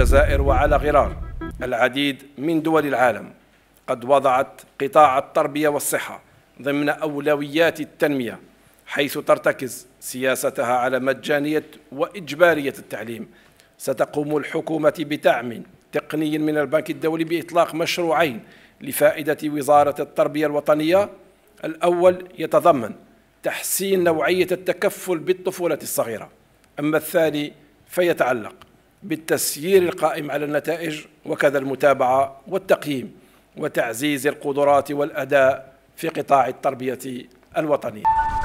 الجزائر وعلى غرار العديد من دول العالم قد وضعت قطاع التربية والصحة ضمن أولويات التنمية حيث ترتكز سياستها على مجانية وإجبارية التعليم ستقوم الحكومة بدعم تقني من البنك الدولي بإطلاق مشروعين لفائدة وزارة التربية الوطنية الأول يتضمن تحسين نوعية التكفل بالطفولة الصغيرة أما الثاني فيتعلق بالتسيير القائم على النتائج وكذا المتابعة والتقييم وتعزيز القدرات والأداء في قطاع التربية الوطنية